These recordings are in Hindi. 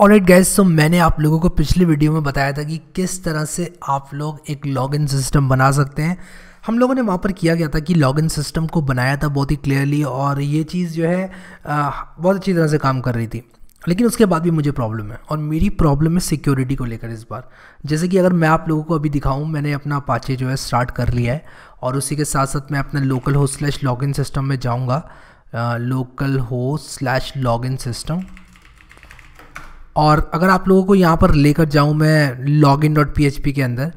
ऑल राइट गैस सो मैंने आप लोगों को पिछले वीडियो में बताया था कि किस तरह से आप लोग एक लॉगिन सिस्टम बना सकते हैं हम लोगों ने वहाँ पर किया गया था कि लॉगिन सिस्टम को बनाया था बहुत ही क्लियरली और ये चीज़ जो है आ, बहुत अच्छी तरह से काम कर रही थी लेकिन उसके बाद भी मुझे प्रॉब्लम है और मेरी प्रॉब्लम है सिक्योरिटी को लेकर इस बार जैसे कि अगर मैं आप लोगों को अभी दिखाऊं मैंने अपना पाचे जो है स्टार्ट कर लिया है और उसी के साथ साथ मैं अपना लोकल हो स्लैश लॉगिन सिस्टम में जाऊँगा लोकल हो स्लैश लॉगिन सिस्टम और अगर आप लोगों को यहाँ पर लेकर जाऊँ मैं लॉग इन डॉट पी एच पी के अंदर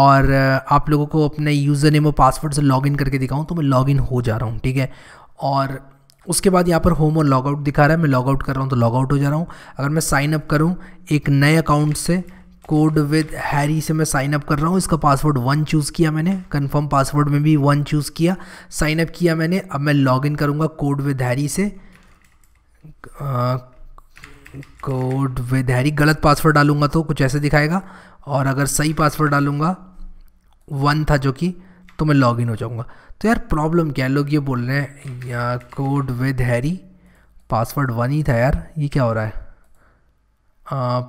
और आप लोगों को अपने यूज़र नेम और पासवर्ड से लॉग इन करके दिखाऊँ तो मैं लॉग इन हो जा रहा हूँ ठीक है और उसके बाद यहाँ पर होम और लॉगआउट दिखा रहा है मैं लॉगआउट कर रहा हूँ तो लॉगआउट हो जा रहा हूँ अगर मैं साइन अप करूँ एक नए अकाउंट से कोड विद हैरी से मैं साइन अप कर रहा हूँ इसका पासवर्ड वन चूज़ किया मैंने कंफर्म पासवर्ड में भी वन चूज़ किया साइन अप किया मैंने अब मैं लॉगिन करूँगा कोड विद हैरी से कोड विद हैरी गलत पासवर्ड डालूंगा तो कुछ ऐसे दिखाएगा और अगर सही पासवर्ड डालूंगा वन था जो कि तो मैं लॉगिन हो जाऊंगा तो यार प्रॉब्लम क्या है लोग ये बोल रहे हैं या code with Harry password one ही था यार ये क्या हो रहा है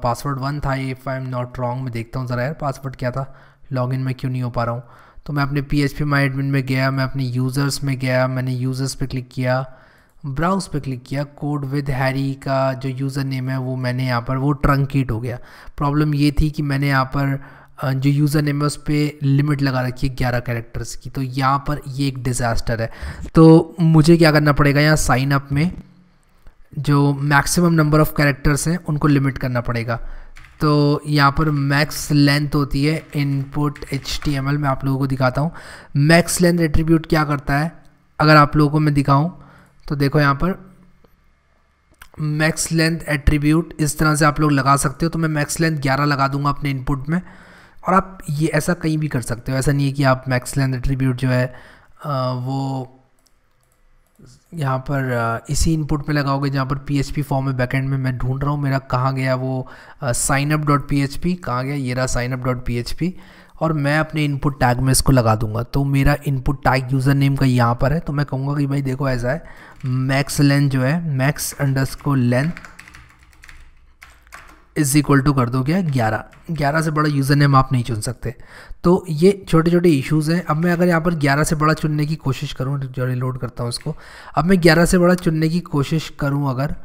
पासवर्ड वन था if I am not wrong मैं देखता हूँ ज़रा यार पासवर्ड क्या था लॉगिन में क्यों नहीं हो पा रहा हूँ तो मैं अपने P H P my admin में गया मैं अपने यूज़र्स में गया मैंने यूज़र्स पे क्लिक किया ब्राउज पे क्लिक किया कोड विद हैरी का जो यूज़र नेम है वो मैंने यहाँ पर वो ट्रंकेट हो गया प्रॉब्लम ये थी कि मैंने यहाँ पर जो यूज़र नेम है उस पर लिमिट लगा रखी है ग्यारह कैरेक्टर्स की तो यहाँ पर ये एक डिज़ास्टर है तो मुझे क्या करना पड़ेगा यहाँ साइन अप में जो मैक्सिमम नंबर ऑफ़ कैरेक्टर्स हैं उनको लिमिट करना पड़ेगा तो यहाँ पर मैक्स लेंथ होती है इनपुट एच मैं आप लोगों को दिखाता हूँ मैक्स लेंथ एट्रीब्यूट क्या करता है अगर आप लोगों को मैं दिखाऊँ तो देखो यहाँ पर मैक्स लेंथ एट्रीब्यूट इस तरह से आप लोग लगा सकते हो तो मैं मैक्स लेंथ 11 लगा दूंगा अपने इनपुट में और आप ये ऐसा कहीं भी कर सकते हो ऐसा नहीं है कि आप मैक्स लेंथ एट्रीब्यूट जो है आ, वो यहाँ पर इसी इनपुट में लगाओगे जहाँ पर पी फॉर्म में बैकेंड में मैं ढूंढ रहा हूँ मेरा कहाँ गया वो signup dot P H P कहाँ गया ये रहा signup dot P H P और मैं अपने इनपुट टैग में इसको लगा दूंगा तो मेरा इनपुट टैग यूज़र नेम का यहाँ पर है तो मैं कहूँगा कि भाई देखो ऐसा है मैक्स लेंथ जो है मैक्स को लेंथ इज़ इक्वल टू कर दो क्या ग्यारह ग्यारह से बड़ा यूज़र नेम आप नहीं चुन सकते तो ये छोटे छोटे इश्यूज़ हैं अब मैं अगर यहाँ पर ग्यारह से बड़ा चुनने की कोशिश करूँ जो रिलोड करता हूँ उसको अब मैं ग्यारह से बड़ा चुनने की कोशिश करूँ अगर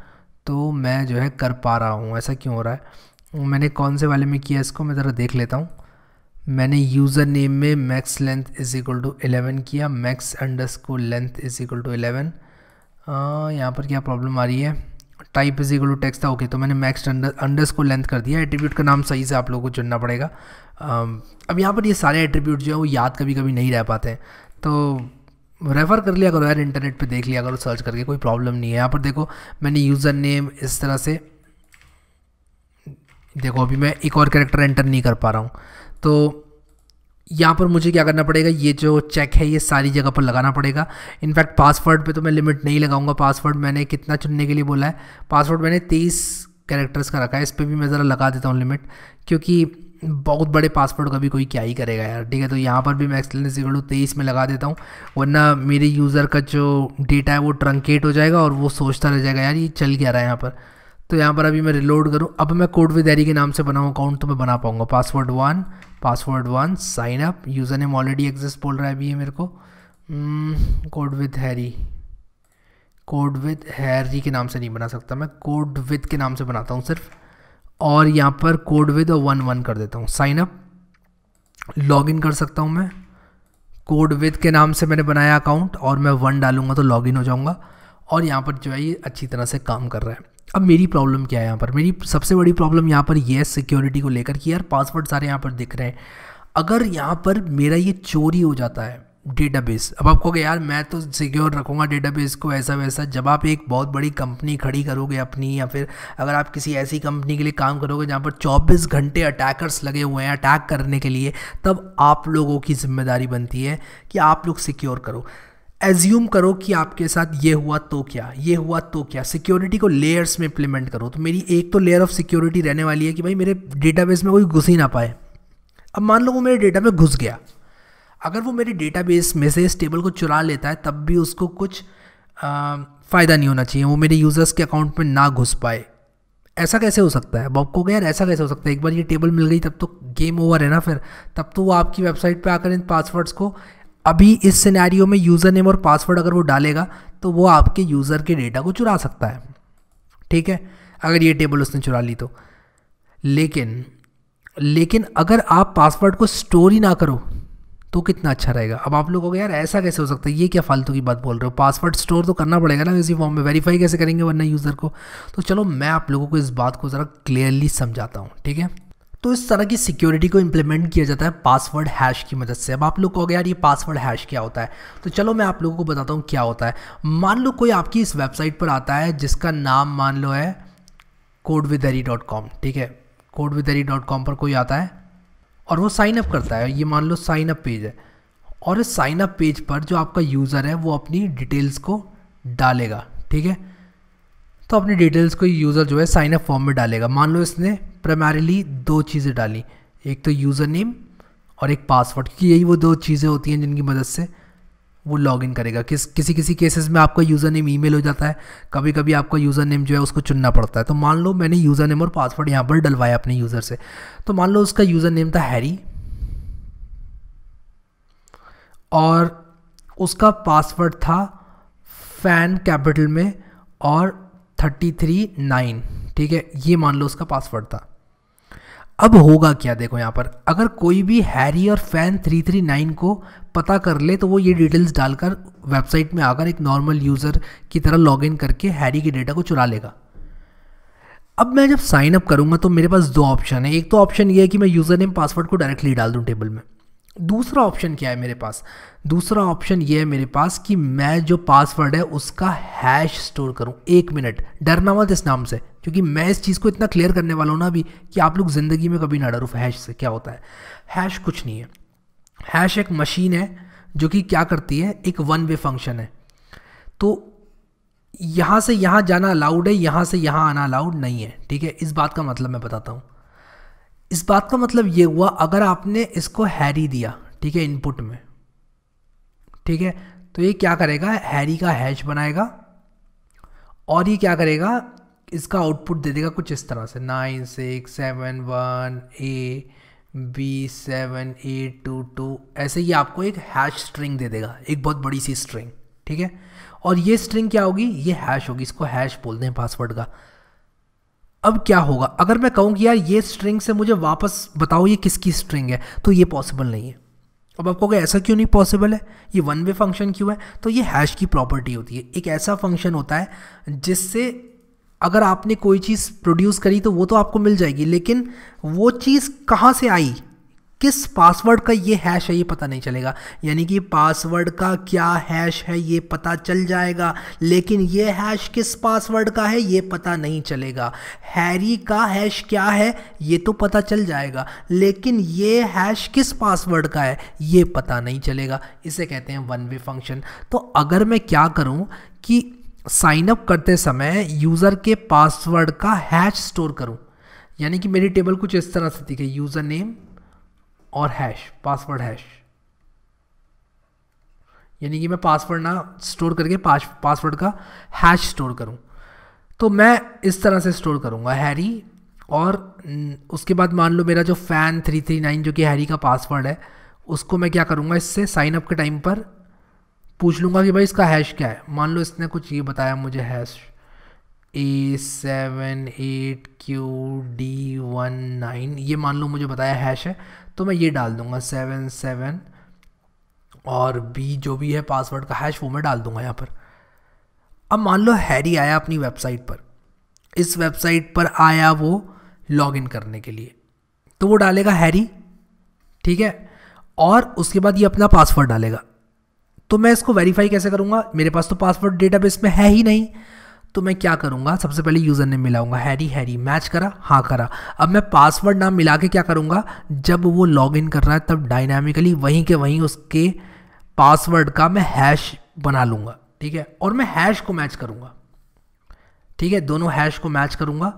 तो मैं जो है कर पा रहा हूँ ऐसा क्यों हो रहा है मैंने कौन से वाले में किया इसको मैं ज़रा देख लेता हूँ मैंने यूज़र नेम में max length is equal to eleven किया max underscore length is equal to eleven यहाँ पर क्या प्रॉब्लम आ रही है type is equal to text था ओके तो मैंने मैक्स अंडर्स को लेंथ कर दिया एट्रीब्यूट का नाम सही से आप लोगों को चुनना पड़ेगा अब यहाँ पर ये सारे एट्रीब्यूट जो है वो याद कभी कभी नहीं रह पाते हैं तो रेफ़र कर लिया करो यार इंटरनेट पे देख लिया करो सर्च करके कोई प्रॉब्लम नहीं है यहाँ पर देखो मैंने यूज़र नेम इस तरह से देखो अभी मैं एक और कैरेक्टर एंटर नहीं कर पा रहा हूँ तो यहाँ पर मुझे क्या करना पड़ेगा ये जो चेक है ये सारी जगह पर लगाना पड़ेगा इनफैक्ट पासवर्ड पे तो मैं लिमिट नहीं लगाऊंगा पासवर्ड मैंने कितना चुनने के लिए बोला है पासवर्ड मैंने तेईस कैरेक्टर्स का रखा है इस पर भी मैं ज़रा लगा देता हूँ लिमिट क्योंकि बहुत बड़े पासवर्ड का भी कोई क्या ही करेगा यार ठीक है तो यहाँ पर भी मैं एक्सलेंस इक्वल तेईस में लगा देता हूँ वरना मेरे यूज़र का जो डेटा है वो ट्रंकेट हो जाएगा और वो सोचता रह जाएगा यार ये चल गया रहा है यहाँ पर तो यहाँ पर अभी मैं रिलोड करूँ अब मैं कोड विदैरी के नाम से बनाऊँ अकाउंट तो मैं बना पाऊँगा password one password one sign up user name already exist बोल रहा है अभी ये मेरे को code with Harry code with Harry के नाम से नहीं बना सकता मैं कोड विद के नाम से बनाता हूँ सिर्फ और यहाँ पर कोड विद और वन वन कर देता हूँ साइन अप लॉग इन कर सकता हूँ मैं कोड विद के नाम से मैंने बनाया अकाउंट और मैं वन डालूंगा तो लॉगिन हो जाऊँगा और यहाँ पर जो है ये अच्छी तरह से काम कर रहा है अब मेरी प्रॉब्लम क्या है यहाँ पर मेरी सबसे बड़ी प्रॉब्लम यहाँ पर ये सिक्योरिटी को लेकर कि यार पासवर्ड सारे यहाँ पर दिख रहे हैं अगर यहाँ पर मेरा ये चोरी हो जाता है डेटाबेस अब आप कहोगे यार मैं तो सिक्योर रखूँगा डेटाबेस को ऐसा वैसा जब आप एक बहुत बड़ी कंपनी खड़ी करोगे अपनी या फिर अगर आप किसी ऐसी कंपनी के लिए काम करोगे जहाँ पर 24 घंटे अटैकर्स लगे हुए हैं अटैक करने के लिए तब आप लोगों की जिम्मेदारी बनती है कि आप लोग सिक्योर करो एज्यूम करो कि आपके साथ ये हुआ तो क्या ये हुआ तो क्या सिक्योरिटी को लेयर्स में इंप्लीमेंट करो तो मेरी एक तो लेयर ऑफ सिक्योरिटी रहने वाली है कि भाई मेरे डेटाबेस में कोई घुस ही ना पाए अब मान लो वो मेरे डेटा में घुस गया अगर वो मेरे डेटाबेस में से इस टेबल को चुरा लेता है तब भी उसको कुछ फ़ायदा नहीं होना चाहिए वो मेरे यूज़र्स के अकाउंट में ना घुस पाए ऐसा कैसे हो सकता है बॉब को गया ऐसा कैसे हो सकता है एक बार ये टेबल मिल गई तब तो गेम ओवर है ना फिर तब तो वो आपकी वेबसाइट पे आकर इन पासवर्ड्स को अभी इस सिनेरियो में यूज़र नेम और पासवर्ड अगर वो डालेगा तो वो आपके यूज़र के डेटा को चुरा सकता है ठीक है अगर ये टेबल उसने चुरा ली तो लेकिन लेकिन अगर आप पासवर्ड को स्टोर ही ना करो तो कितना अच्छा रहेगा अब आप लोग हो यार ऐसा कैसे हो सकता है ये क्या फालतू की बात बोल रहे हो पासवर्ड स्टोर तो करना पड़ेगा ना इसी फॉर्म में वेरीफाई कैसे करेंगे वरना यूज़र को तो चलो मैं आप लोगों को इस बात को ज़रा क्लियरली समझाता हूँ ठीक है तो इस तरह की सिक्योरिटी को इम्प्लीमेंट किया जाता है पासवर्ड हैश की मदद से अब आप लोग कहोगे यार ये पासवर्ड हैश क्या होता है तो चलो मैं आप लोगों को बताता हूँ क्या होता है मान लो कोई आपकी इस वेबसाइट पर आता है जिसका नाम मान लो है कोडविदरी डॉट कॉम ठीक है कोडविदरी डॉट कॉम पर कोई आता है और वो साइन अप करता है ये मान लो साइन अप पेज है और इस साइन अप पेज पर जो आपका यूज़र है वो अपनी डिटेल्स को डालेगा ठीक है तो अपनी डिटेल्स को यूज़र जो है साइन अप फॉर्म में डालेगा मान लो इसने प्राइमरीली दो चीज़ें डाली एक तो यूज़र नेम और एक पासवर्ड क्योंकि यही वो दो चीज़ें होती हैं जिनकी मदद से वो लॉग इन करेगा किस किसी किसी केसेस में आपका यूज़र नेम ईमेल हो जाता है कभी कभी आपका यूज़र नेम जो है उसको चुनना पड़ता है तो मान लो मैंने यूज़र नेम और पासवर्ड यहाँ पर डलवाया अपने यूज़र से तो मान लो उसका यूज़र नेम था हैरी और उसका पासवर्ड था फैन कैपिटल में और थर्टी थ्री नाइन ठीक है ये मान लो उसका पासवर्ड था अब होगा क्या देखो यहाँ पर अगर कोई भी हैरी और फैन 339 को पता कर ले तो वो ये डिटेल्स डालकर वेबसाइट में आकर एक नॉर्मल यूज़र की तरह लॉगिन करके हैरी के डेटा को चुरा लेगा अब मैं जब साइन अप करूँगा तो मेरे पास दो ऑप्शन है एक तो ऑप्शन ये है कि मैं यूज़र नेम पासवर्ड को डायरेक्टली डाल दूँ टेबल में दूसरा ऑप्शन क्या है मेरे पास दूसरा ऑप्शन ये है मेरे पास कि मैं जो पासवर्ड है उसका हैश स्टोर करूं एक मिनट डरना मत इस नाम से क्योंकि मैं इस चीज़ को इतना क्लियर करने वाला हूँ ना अभी कि आप लोग ज़िंदगी में कभी ना डरो हैश से क्या होता है हैश कुछ नहीं है हैश एक मशीन है जो कि क्या करती है एक वन वे फंक्शन है तो यहाँ से यहाँ जाना अलाउड है यहाँ से यहाँ आना अलाउड नहीं है ठीक है इस बात का मतलब मैं बताता हूँ इस बात का मतलब ये हुआ अगर आपने इसको हैरी दिया ठीक है इनपुट में ठीक है तो ये क्या करेगा हैरी का हैश बनाएगा और ये क्या करेगा इसका आउटपुट दे देगा कुछ इस तरह से nine six seven one A B seven A two two ऐसे ही आपको एक हैश स्ट्रिंग दे देगा एक बहुत बड़ी सी स्ट्रिंग ठीक है और ये स्ट्रिंग क्या होगी ये हैश होगी इसको हैश बोलते हैं पासवर्ड का अब क्या होगा अगर मैं कहूँ कि यार ये स्ट्रिंग से मुझे वापस बताओ ये किसकी स्ट्रिंग है तो ये पॉसिबल नहीं है अब आप कहोगे ऐसा क्यों नहीं पॉसिबल है ये वन वे फंक्शन क्यों है तो ये हैश की प्रॉपर्टी होती है एक ऐसा फंक्शन होता है जिससे अगर आपने कोई चीज़ प्रोड्यूस करी तो वो तो आपको मिल जाएगी लेकिन वो चीज़ कहाँ से आई किस पासवर्ड का ये हैश है ये पता नहीं चलेगा यानी कि पासवर्ड का क्या हैश है ये पता चल जाएगा लेकिन ये हैश किस पासवर्ड का है ये पता नहीं चलेगा हैरी का हैश क्या है ये तो पता चल जाएगा लेकिन ये हैश किस पासवर्ड का है ये पता नहीं चलेगा इसे कहते हैं वन वे फंक्शन तो अगर मैं क्या करूँ कि साइनअप करते समय यूज़र के पासवर्ड का हैश स्टोर करूँ यानी कि मेरी टेबल कुछ इस तरह से दिखे यूज़र नेम और हैश पासवर्ड हैश यानी कि मैं पासवर्ड ना स्टोर करके पास पासवर्ड का हैश स्टोर करूं तो मैं इस तरह से स्टोर करूंगा हैरी और उसके बाद मान लो मेरा जो फ़ैन थ्री थ्री नाइन जो कि हैरी का पासवर्ड है उसको मैं क्या करूँगा इससे साइन अप के टाइम पर पूछ लूँगा कि भाई इसका हैश क्या है मान लो इसने कुछ ये बताया मुझे hash A seven eight Q D one nine ये मान लो मुझे बताया हैश है तो मैं ये डाल दूँगा सेवन सेवन और बी जो भी है पासवर्ड का हैश वो मैं डाल दूंगा यहाँ पर अब मान लो हैरी आया अपनी वेबसाइट पर इस वेबसाइट पर आया वो लॉगिन करने के लिए तो वो डालेगा हैरी ठीक है और उसके बाद ये अपना पासवर्ड डालेगा तो मैं इसको वेरीफाई कैसे करूँगा मेरे पास तो पासवर्ड डेटाबेस में है ही नहीं तो मैं क्या करूँगा सबसे पहले यूज़र नेम मिलाऊंगा हैरी हैरी मैच करा हाँ करा अब मैं पासवर्ड नाम मिला के क्या करूँगा जब वो लॉग इन कर रहा है तब डायनामिकली वहीं के वहीं उसके पासवर्ड का मैं हैश बना लूँगा ठीक है और मैं हैश को मैच करूँगा ठीक है दोनों हैश को मैच करूँगा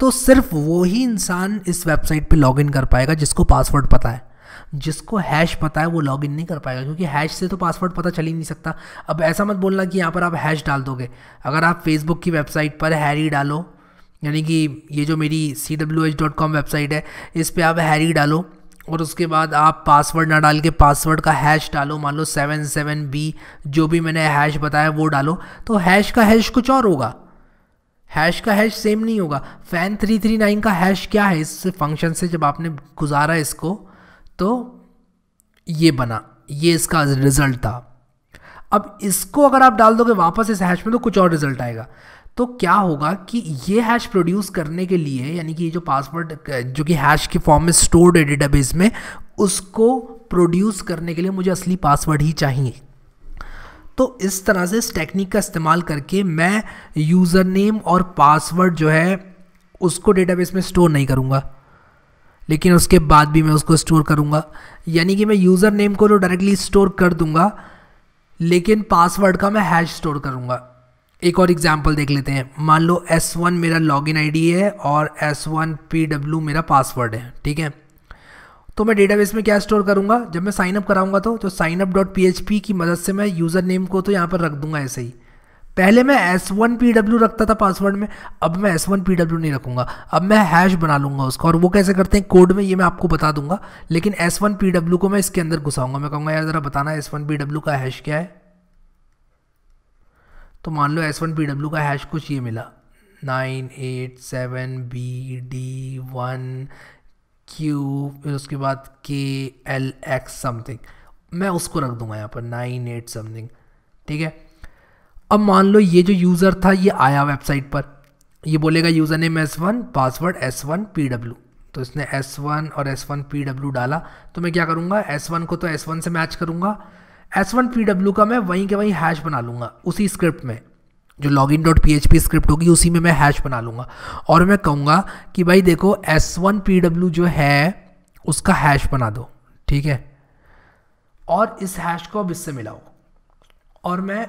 तो सिर्फ वो ही इंसान इस वेबसाइट पे इन कर पाएगा जिसको पासवर्ड पता है जिसको हैश पता है वो लॉग इन नहीं कर पाएगा क्योंकि हैश से तो पासवर्ड पता चल ही नहीं सकता अब ऐसा मत बोलना कि यहाँ पर आप हैश डाल दोगे अगर आप फेसबुक की वेबसाइट पर हैरी डालो यानी कि ये जो मेरी C W H dot com website है इस पर आप हैरी डालो और उसके बाद आप पासवर्ड ना डाल के पासवर्ड का हैश डालो मान लो सेवन सेवन बी जो भी मैंने हैश बताया वो डालो तो हैश का हैश कुछ और होगा हैश का हैश सेम नहीं होगा फैन थ्री थ्री नाइन का हैश क्या है इस फंक्शन से जब आपने गुजारा इसको तो ये बना ये इसका रिजल्ट था अब इसको अगर आप डाल दोगे वापस इस हैश में तो कुछ और रिजल्ट आएगा तो क्या होगा कि ये हैश प्रोड्यूस करने के लिए यानी कि ये जो पासवर्ड जो कि हैश के फॉर्म में स्टोर्ड है डेटाबेस में उसको प्रोड्यूस करने के लिए मुझे असली पासवर्ड ही चाहिए तो इस तरह से इस टेक्निक का इस्तेमाल करके मैं यूज़र नेम और पासवर्ड जो है उसको डेटाबेस में स्टोर नहीं करूँगा लेकिन उसके बाद भी मैं उसको स्टोर करूँगा यानी कि मैं यूज़र नेम को तो डायरेक्टली स्टोर कर दूँगा लेकिन पासवर्ड का मैं हैश स्टोर करूँगा एक और एग्जाम्पल देख लेते हैं मान लो एस वन मेरा लॉगिन आईडी है और एस वन पी डब्ल्यू मेरा पासवर्ड है ठीक है तो मैं डेटाबेस में क्या स्टोर करूँगा जब मैं साइनअप कराऊँगा तो signup dot P H P की मदद से मैं यूज़र नेम को तो यहाँ पर रख दूँगा ऐसे ही पहले मैं एस वन पी डब्ल्यू रखता था पासवर्ड में अब मैं एस वन पी डब्ल्यू नहीं रखूँगा अब मैं हैश बना लूँगा उसका और वो कैसे करते हैं कोड में ये मैं आपको बता दूंगा लेकिन एस वन पी डब्ल्यू को मैं इसके अंदर घुसाऊँगा मैं कहूँगा यार ज़रा बताना एस वन पी डब्ल्यू का हैश क्या है तो मान लो एस वन पी डब्ल्यू का हैश कुछ ये मिला nine eight seven B D one Q फिर उसके बाद के एल एक्स समथिंग मैं उसको रख दूंगा यहाँ पर नाइन एट समथिंग ठीक है अब मान लो ये जो यूज़र था ये आया वेबसाइट पर ये बोलेगा user name S one password S one P W तो इसने एस वन और एस वन पी डब्ल्यू डाला तो मैं क्या करूँगा एस वन को तो एस वन से मैच करूँगा एस वन पी डब्ल्यू का मैं वहीं के वहीं हैश बना लूँगा उसी स्क्रिप्ट में जो log in dot P H P script होगी उसी में मैं हैश बना लूँगा और मैं कहूँगा कि भाई देखो एस वन पी डब्ल्यू जो है उसका हैश बना दो ठीक है और इस हैश को अब इससे मिलाओ और मैं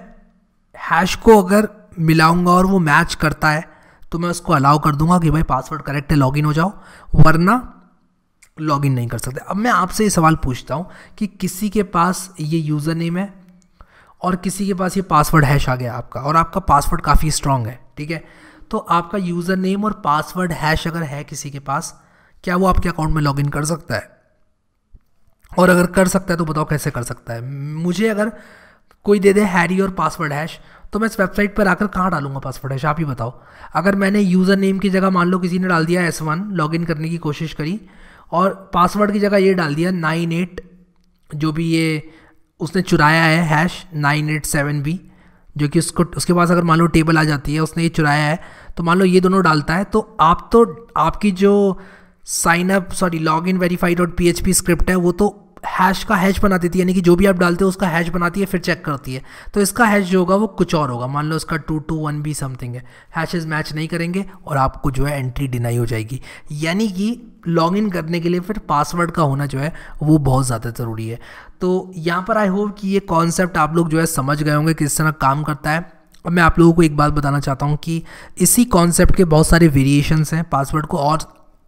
हैश को अगर मिलाऊंगा और वो मैच करता है तो मैं उसको अलाउ कर दूंगा कि भाई पासवर्ड करेक्ट है लॉगिन हो जाओ वरना लॉगिन नहीं कर सकते अब मैं आपसे ये सवाल पूछता हूँ कि किसी के पास ये यूज़र नेम है और किसी के पास ये पासवर्ड हैश आ गया आपका और आपका पासवर्ड काफ़ी स्ट्रांग है ठीक है तो आपका यूज़र नेम और पासवर्ड हैश अगर है किसी के पास क्या वो आपके अकाउंट में लॉगिन कर सकता है और अगर कर सकता है तो बताओ कैसे कर सकता है मुझे अगर कोई दे दे हैरी और पासवर्ड हैश तो मैं इस वेबसाइट पर आकर कहाँ डालूंगा पासवर्ड हैश आप ही बताओ अगर मैंने यूज़र नेम की जगह मान लो किसी ने डाल दिया एस वन लॉग इन करने की कोशिश करी और पासवर्ड की जगह ये डाल दिया नाइन एट जो भी ये उसने चुराया है hash nine eight seven B जो कि उसको उसके पास अगर मान लो टेबल आ जाती है उसने ये चुराया है तो मान लो ये दोनों डालता है तो आप तो आपकी जो signup sorry login verify dot P H P script है वो तो हैश का हैश बना देती है यानी कि जो भी आप डालते हो उसका हैश बनाती है फिर चेक करती है तो इसका हैश जो होगा वो कुछ और होगा मान लो उसका टू टू वन भी समथिंग है हैशेज मैच नहीं करेंगे और आपको जो है एंट्री डिनाई हो जाएगी यानी कि लॉग इन करने के लिए फिर पासवर्ड का होना जो है वो बहुत ज़्यादा ज़रूरी है तो यहाँ पर आई होप कि ये कॉन्सेप्ट आप लोग जो है समझ गए होंगे किस तरह काम करता है अब मैं आप लोगों को एक बात बताना चाहता हूँ कि इसी कॉन्सेप्ट के बहुत सारे वेरिएशंस हैं पासवर्ड को और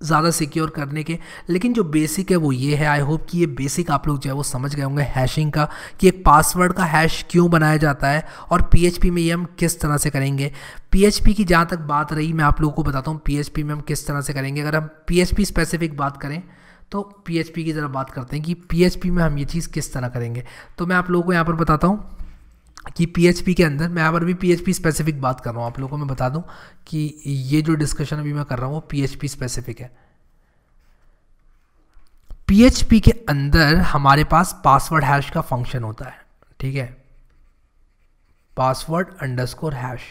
ज़्यादा सिक्योर करने के लेकिन जो बेसिक है वो ये है आई होप कि ये बेसिक आप लोग जो है वो समझ गए होंगे हैशिंग का कि एक पासवर्ड का हैश क्यों बनाया जाता है और पीएचपी में ये हम किस तरह से करेंगे पीएचपी की जहाँ तक बात रही मैं आप लोगों को बताता हूँ पीएचपी में हम किस तरह से करेंगे अगर हम पी स्पेसिफिक बात करें तो पी की तरह बात करते हैं कि पी में हम ये चीज़ किस तरह करेंगे तो मैं आप लोगों को यहाँ पर बताता हूँ कि पीएचपी के अंदर मैं यहाँ पर भी पीएचपी स्पेसिफिक बात कर रहा हूँ आप लोगों को मैं बता दूँ कि ये जो डिस्कशन अभी मैं कर रहा हूँ वो पीएचपी स्पेसिफिक है पीएचपी के अंदर हमारे पास पासवर्ड हैश का फंक्शन होता है ठीक है पासवर्ड अंडरस्कोर हैश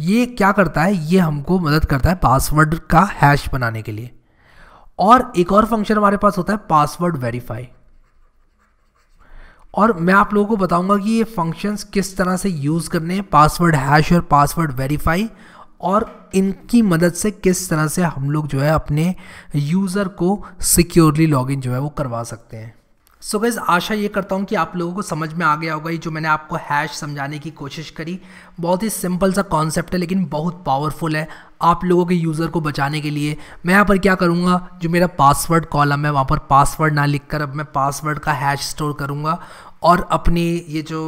ये क्या करता है ये हमको मदद करता है पासवर्ड का हैश बनाने के लिए और एक और फंक्शन हमारे पास होता है पासवर्ड वेरीफाई और मैं आप लोगों को बताऊंगा कि ये फंक्शंस किस तरह से यूज़ करने हैं पासवर्ड हैश और पासवर्ड वेरीफाई और इनकी मदद से किस तरह से हम लोग जो है अपने यूज़र को सिक्योरली लॉगिन जो है वो करवा सकते हैं सो so गैस आशा ये करता हूँ कि आप लोगों को समझ में आ गया होगा ये जो मैंने आपको हैश समझाने की कोशिश करी बहुत ही सिंपल सा कॉन्सेप्ट है लेकिन बहुत पावरफुल है आप लोगों के यूज़र को बचाने के लिए मैं यहाँ पर क्या करूँगा जो मेरा पासवर्ड कॉलम है वहाँ पर पासवर्ड ना लिख अब मैं पासवर्ड का हैश स्टोर करूँगा और अपने ये जो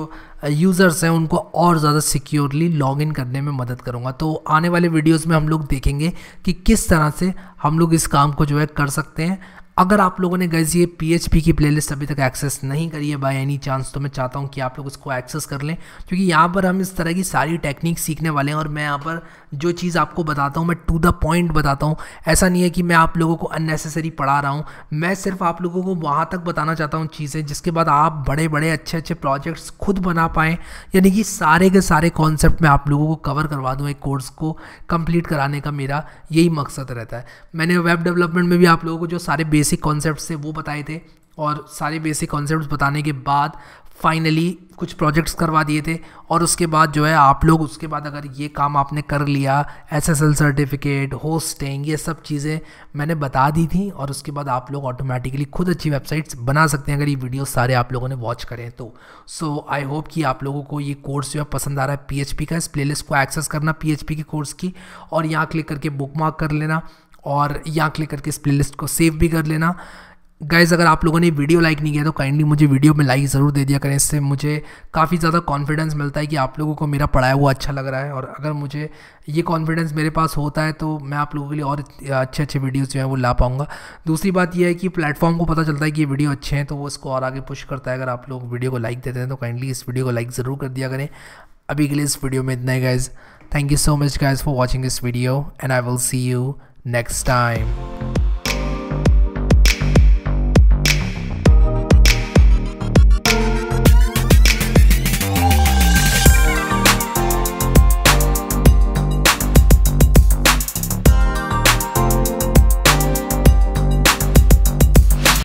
यूज़र्स हैं उनको और ज़्यादा सिक्योरली लॉग इन करने में मदद करूँगा तो आने वाले वीडियोज़ में हम लोग देखेंगे कि किस तरह से हम लोग इस काम को जो है कर सकते हैं अगर आप लोगों ने गैस ये पी की प्लेलिस्ट अभी तक एक्सेस नहीं करी है बाय एनी चांस तो मैं चाहता हूँ कि आप लोग इसको एक्सेस कर लें क्योंकि यहाँ पर हम इस तरह की सारी टेक्निक सीखने वाले हैं और मैं यहाँ पर जो चीज़ आपको बताता हूँ मैं टू द पॉइंट बताता हूँ ऐसा नहीं है कि मैं आप लोगों को अननेसेसरी पढ़ा रहा हूँ मैं सिर्फ आप लोगों को वहाँ तक बताना चाहता हूँ चीज़ें जिसके बाद आप बड़े बड़े अच्छे अच्छे प्रोजेक्ट्स खुद बना पाएँ यानी कि सारे के सारे कॉन्सेप्ट मैं आप लोगों को कवर करवा दूँ एक कोर्स को कम्प्लीट कराने का मेरा यही मकसद रहता है मैंने वेब डेवलपमेंट में भी आप लोगों को जो सारे बेसिक कॉन्सेप्ट थे वो बताए थे और सारे बेसिक कॉन्सेप्ट बताने के बाद फाइनली कुछ प्रोजेक्ट्स करवा दिए थे और उसके बाद जो है आप लोग उसके बाद अगर ये काम आपने कर लिया S S L certificate hosting ये सब चीज़ें मैंने बता दी थी और उसके बाद आप लोग ऑटोमेटिकली खुद अच्छी वेबसाइट्स बना सकते हैं अगर ये वीडियो सारे आप लोगों ने वॉच करें तो सो आई होप कि आप लोगों को ये कोर्स जो है पसंद आ रहा है पी का इस प्लेलिस्ट को एक्सेस करना पी के कोर्स की और यहाँ क्लिक करके बुक मार्क कर लेना और यहाँ क्लिक करके इस प्ले को सेव भी कर लेना गाइज़ अगर आप लोगों ने वीडियो लाइक नहीं किया तो काइंडली मुझे वीडियो में लाइक ज़रूर दे दिया करें इससे मुझे काफ़ी ज़्यादा कॉन्फिडेंस मिलता है कि आप लोगों को मेरा पढ़ाया हुआ अच्छा लग रहा है और अगर मुझे ये कॉन्फिडेंस मेरे पास होता है तो मैं आप लोगों के लिए और अच्छे अच्छे वीडियोज़ जो हैं वो ला पाऊँगा दूसरी बात यह है कि प्लेटफॉर्म को पता चलता है कि ये वीडियो अच्छे हैं तो वो इसको और आगे पुश करता है अगर आप लोग वीडियो को लाइक देते हैं तो काइंडली इस वीडियो को लाइक ज़रूर कर दिया करें अभी के लिए इस वीडियो में इतना ही guys thank you so much guys for watching this video and I will see you next time.